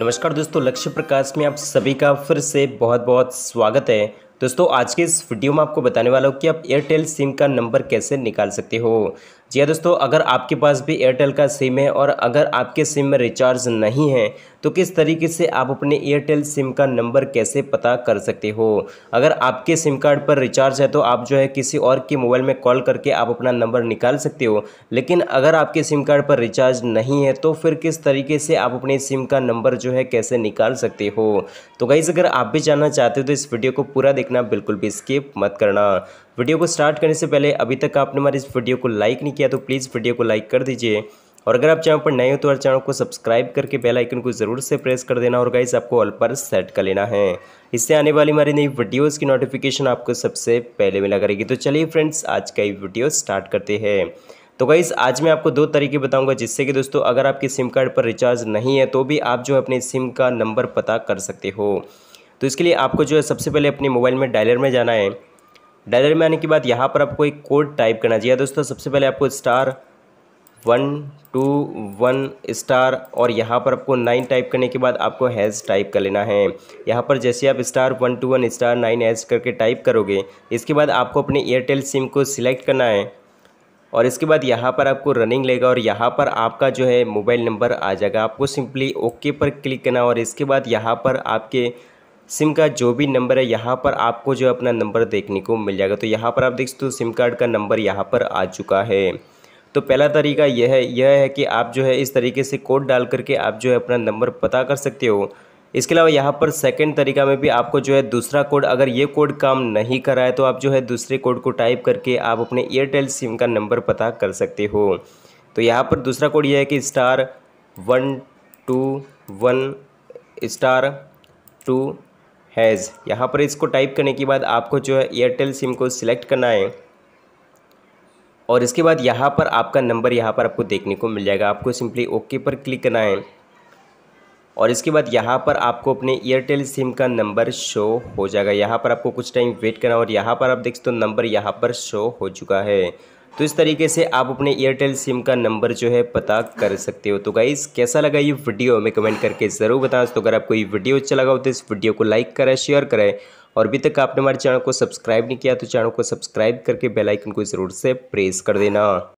नमस्कार दोस्तों लक्ष्य प्रकाश में आप सभी का फिर से बहुत बहुत स्वागत है दोस्तों आज के इस वीडियो में आपको बताने वाला हूँ कि आप एयरटेल सिम का नंबर कैसे निकाल सकते हो जी हाँ दोस्तों अगर आपके पास भी एयरटेल का सिम है और अगर आपके सिम में रिचार्ज नहीं है तो किस तरीके से आप अपने एयरटेल सिम का नंबर कैसे पता कर सकते हो अगर आपके सिम कार्ड पर रिचार्ज है तो आप जो है किसी और के मोबाइल में कॉल करके आप अपना नंबर निकाल सकते हो लेकिन अगर आपके सिम कार्ड पर रिचार्ज नहीं है तो फिर किस तरीके से आप अपने सिम का नंबर जो है कैसे निकाल सकते हो तो गाइज़ अगर आप भी जानना चाहते हो तो इस वीडियो को पूरा देखना बिल्कुल भी स्किप मत करना वीडियो को स्टार्ट करने से पहले अभी तक आपने हमारे इस वीडियो को लाइक नहीं किया तो प्लीज़ वीडियो को लाइक कर दीजिए और अगर आप चैनल पर नए हो तो हर चैनल को सब्सक्राइब करके बेल आइकन को ज़रूर से प्रेस कर देना और गाइस आपको ऑल पर सेट कर लेना है इससे आने वाली हमारी नई वीडियोज़ की नोटिफिकेशन आपको सबसे पहले मिला करेगी तो चलिए फ्रेंड्स आज का ये वीडियो स्टार्ट करते हैं तो गाइज़ आज मैं आपको दो तरीके बताऊंगा जिससे कि दोस्तों अगर आपके सिम कार्ड पर रिचार्ज नहीं है तो भी आप जो है अपने सिम का नंबर पता कर सकते हो तो इसके लिए आपको जो है सबसे पहले अपने मोबाइल में डायलर में जाना है डायलर में आने के बाद यहाँ पर आपको एक कोड टाइप करना चाहिए दोस्तों सबसे पहले आपको star one two one star और यहाँ पर आपको नाइन टाइप करने के बाद आपको हैज़ टाइप कर लेना है यहाँ पर जैसे आप star one two one star nine hash करके टाइप करोगे इसके बाद आपको अपने एयरटेल सिम को सिलेक्ट करना है और इसके बाद यहाँ पर आपको रनिंग लेगा और यहाँ पर आपका जो है मोबाइल नंबर आ जाएगा आपको सिंपली ओके पर क्लिक करना और इसके बाद यहाँ पर आपके सिम का जो भी नंबर है यहाँ पर आपको जो अपना नंबर देखने को मिल जाएगा तो यहाँ पर आप देख सकते हो सिम कार्ड का नंबर यहाँ पर आ चुका है तो पहला तरीका यह है यह है कि आप जो है इस तरीके से कोड डाल करके आप जो है अपना नंबर पता कर सकते हो इसके अलावा यहाँ पर सेकंड तरीका में भी आपको जो है दूसरा कोड अगर ये कोड काम नहीं कर रहा है तो आप जो है दूसरे कोड को टाइप करके आप अपने एयरटेल सिम का नंबर पता कर सकते हो तो यहाँ पर दूसरा कोड यह है कि star one two one star two hash यहाँ पर इसको टाइप करने के बाद आपको जो है एयरटेल सिम को सिलेक्ट करना है और इसके बाद यहाँ पर आपका नंबर यहाँ पर आपको देखने को मिल जाएगा आपको सिंपली ओके पर क्लिक करना है और इसके बाद यहाँ पर आपको अपने एयरटेल सिम का नंबर शो हो जाएगा यहाँ पर आपको कुछ टाइम वेट करना और यहाँ पर आप देख सकते हो नंबर यहाँ पर शो हो चुका है तो इस तरीके से आप अपने एयरटेल सिम का नंबर जो है पता कर सकते हो तो गाइज़ कैसा लगा ये वीडियो हमें कमेंट करके ज़रूर बताएं तो अगर आपको ये वीडियो अच्छा लगा हो तो इस वीडियो को लाइक करें शेयर करें और अभी तक आपने हमारे चैनल को सब्सक्राइब नहीं किया तो चैनल को सब्सक्राइब करके बेलाइकन को ज़रूर से प्रेस कर देना